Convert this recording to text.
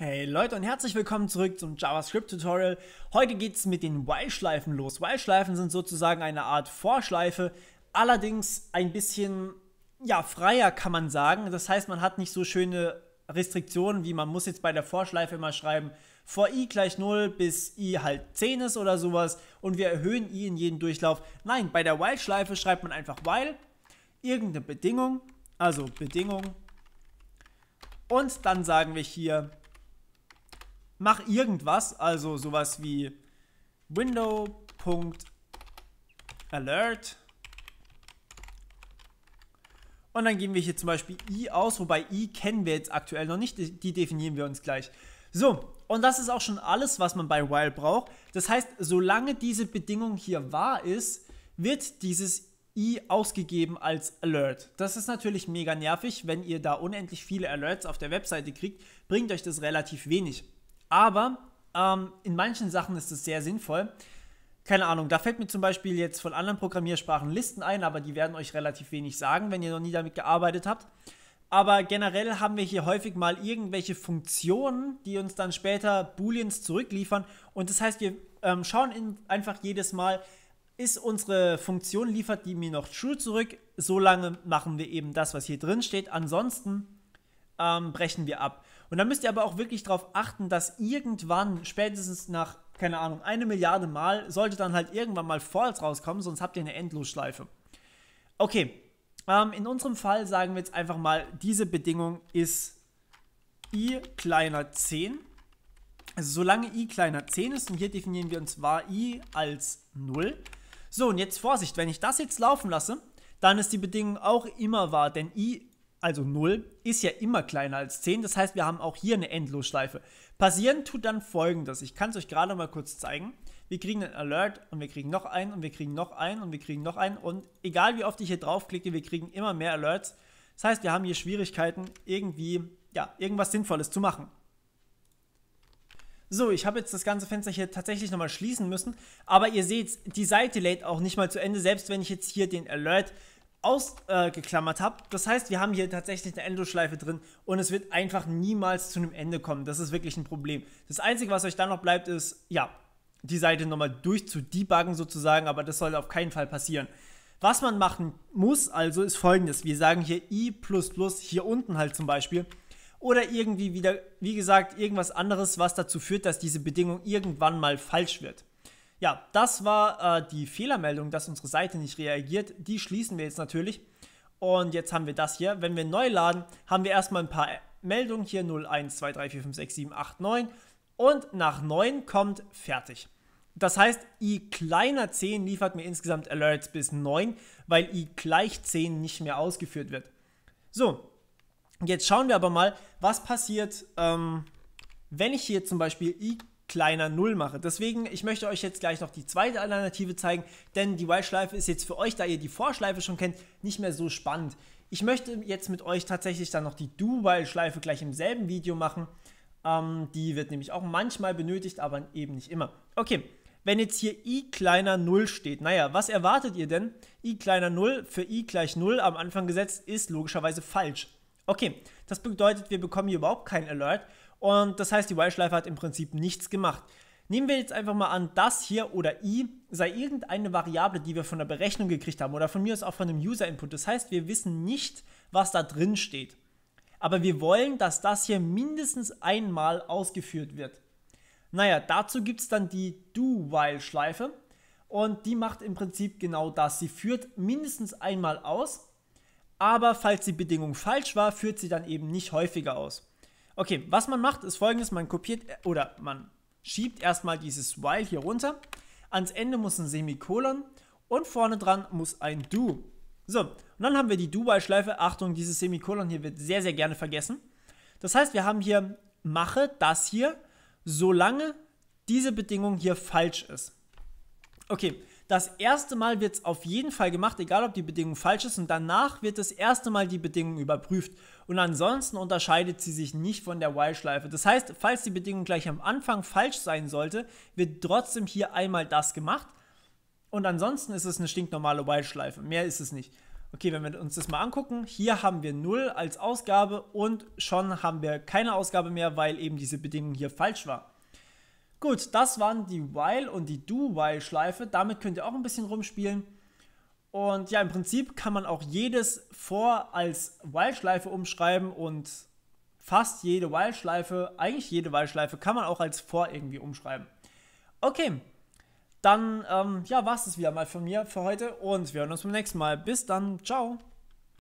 Hey Leute und herzlich willkommen zurück zum JavaScript Tutorial. Heute geht es mit den While-Schleifen los. While-Schleifen sind sozusagen eine Art Vorschleife, allerdings ein bisschen ja, freier kann man sagen. Das heißt, man hat nicht so schöne Restriktionen, wie man muss jetzt bei der Vorschleife immer schreiben, vor i gleich 0 bis i halt 10 ist oder sowas und wir erhöhen i in jedem Durchlauf. Nein, bei der While-Schleife schreibt man einfach while, irgendeine Bedingung, also Bedingung und dann sagen wir hier mach irgendwas, also sowas wie window.alert und dann geben wir hier zum Beispiel i aus, wobei i kennen wir jetzt aktuell noch nicht, die definieren wir uns gleich. So, und das ist auch schon alles, was man bei while braucht. Das heißt, solange diese Bedingung hier wahr ist, wird dieses i ausgegeben als Alert. Das ist natürlich mega nervig, wenn ihr da unendlich viele Alerts auf der Webseite kriegt, bringt euch das relativ wenig. Aber ähm, in manchen Sachen ist es sehr sinnvoll. Keine Ahnung, da fällt mir zum Beispiel jetzt von anderen Programmiersprachen Listen ein, aber die werden euch relativ wenig sagen, wenn ihr noch nie damit gearbeitet habt. Aber generell haben wir hier häufig mal irgendwelche Funktionen, die uns dann später Booleans zurückliefern. Und das heißt, wir ähm, schauen einfach jedes Mal, ist unsere Funktion, liefert die mir noch true zurück. Solange machen wir eben das, was hier drin steht. Ansonsten ähm, brechen wir ab. Und da müsst ihr aber auch wirklich darauf achten, dass irgendwann, spätestens nach, keine Ahnung, eine Milliarde Mal, sollte dann halt irgendwann mal Falls rauskommen, sonst habt ihr eine Endlosschleife. Okay, ähm, in unserem Fall sagen wir jetzt einfach mal, diese Bedingung ist i kleiner 10. Also solange i kleiner 10 ist, und hier definieren wir uns war i als 0. So, und jetzt Vorsicht, wenn ich das jetzt laufen lasse, dann ist die Bedingung auch immer wahr, denn i also 0, ist ja immer kleiner als 10. Das heißt, wir haben auch hier eine Endlosschleife. Passieren tut dann folgendes. Ich kann es euch gerade mal kurz zeigen. Wir kriegen einen Alert und wir kriegen noch einen und wir kriegen noch einen und wir kriegen noch einen. Und egal wie oft ich hier draufklicke, wir kriegen immer mehr Alerts. Das heißt, wir haben hier Schwierigkeiten, irgendwie, ja, irgendwas Sinnvolles zu machen. So, ich habe jetzt das ganze Fenster hier tatsächlich nochmal schließen müssen, aber ihr seht, die Seite lädt auch nicht mal zu Ende, selbst wenn ich jetzt hier den Alert ausgeklammert äh, habe. Das heißt, wir haben hier tatsächlich eine Endoschleife drin und es wird einfach niemals zu einem Ende kommen. Das ist wirklich ein Problem. Das Einzige, was euch dann noch bleibt, ist, ja, die Seite nochmal durch zu debuggen sozusagen, aber das soll auf keinen Fall passieren. Was man machen muss also ist folgendes. Wir sagen hier i++ hier unten halt zum Beispiel oder irgendwie wieder, wie gesagt, irgendwas anderes, was dazu führt, dass diese Bedingung irgendwann mal falsch wird. Ja, das war äh, die Fehlermeldung, dass unsere Seite nicht reagiert. Die schließen wir jetzt natürlich. Und jetzt haben wir das hier. Wenn wir neu laden, haben wir erstmal ein paar Meldungen hier 0, 1, 2, 3, 4, 5, 6, 7, 8, 9. Und nach 9 kommt fertig. Das heißt, i kleiner 10 liefert mir insgesamt Alerts bis 9, weil i gleich 10 nicht mehr ausgeführt wird. So, jetzt schauen wir aber mal, was passiert, ähm, wenn ich hier zum Beispiel i kleiner Null mache. Deswegen, ich möchte euch jetzt gleich noch die zweite Alternative zeigen, denn die White-Schleife ist jetzt für euch, da ihr die Vorschleife schon kennt, nicht mehr so spannend. Ich möchte jetzt mit euch tatsächlich dann noch die Do-While-Schleife gleich im selben Video machen. Ähm, die wird nämlich auch manchmal benötigt, aber eben nicht immer. Okay, wenn jetzt hier i kleiner 0 steht, naja, was erwartet ihr denn? i kleiner 0 für i gleich 0 am Anfang gesetzt ist logischerweise falsch. Okay, das bedeutet, wir bekommen hier überhaupt keinen Alert. Und das heißt, die While-Schleife hat im Prinzip nichts gemacht. Nehmen wir jetzt einfach mal an, das hier oder i sei irgendeine Variable, die wir von der Berechnung gekriegt haben oder von mir aus auch von einem User-Input. Das heißt, wir wissen nicht, was da drin steht. Aber wir wollen, dass das hier mindestens einmal ausgeführt wird. Naja, dazu gibt es dann die Do-While-Schleife und die macht im Prinzip genau das. Sie führt mindestens einmal aus aber falls die Bedingung falsch war, führt sie dann eben nicht häufiger aus. Okay, was man macht, ist folgendes, man kopiert oder man schiebt erstmal dieses while hier runter, ans Ende muss ein Semikolon und vorne dran muss ein do. So, und dann haben wir die do while Schleife. Achtung, dieses Semikolon hier wird sehr sehr gerne vergessen. Das heißt, wir haben hier mache das hier, solange diese Bedingung hier falsch ist. Okay, das erste Mal wird es auf jeden Fall gemacht, egal ob die Bedingung falsch ist. Und danach wird das erste Mal die Bedingung überprüft. Und ansonsten unterscheidet sie sich nicht von der While-Schleife. Das heißt, falls die Bedingung gleich am Anfang falsch sein sollte, wird trotzdem hier einmal das gemacht. Und ansonsten ist es eine stinknormale While-Schleife. Mehr ist es nicht. Okay, wenn wir uns das mal angucken, hier haben wir 0 als Ausgabe und schon haben wir keine Ausgabe mehr, weil eben diese Bedingung hier falsch war. Gut, das waren die While und die Do-While-Schleife. Damit könnt ihr auch ein bisschen rumspielen. Und ja, im Prinzip kann man auch jedes vor als While-Schleife umschreiben und fast jede While-Schleife, eigentlich jede While-Schleife kann man auch als vor irgendwie umschreiben. Okay, dann ähm, ja, war es das wieder mal von mir für heute und wir hören uns beim nächsten Mal. Bis dann, ciao.